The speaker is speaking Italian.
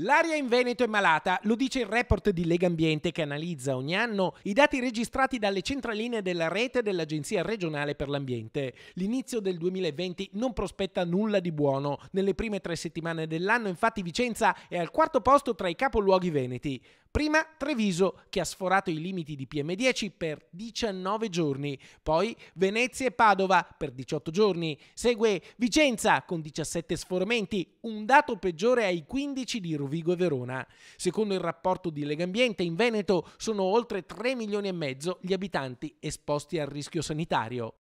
L'aria in Veneto è malata, lo dice il report di Lega Ambiente che analizza ogni anno i dati registrati dalle centraline della rete dell'Agenzia regionale per l'ambiente. L'inizio del 2020 non prospetta nulla di buono. Nelle prime tre settimane dell'anno infatti Vicenza è al quarto posto tra i capoluoghi veneti. Prima Treviso che ha sforato i limiti di PM10 per 19 giorni, poi Venezia e Padova per 18 giorni, segue Vicenza con 17 sforamenti, un dato peggiore ai 15 di Rovigo e Verona. Secondo il rapporto di Legambiente in Veneto sono oltre 3 milioni e mezzo gli abitanti esposti al rischio sanitario.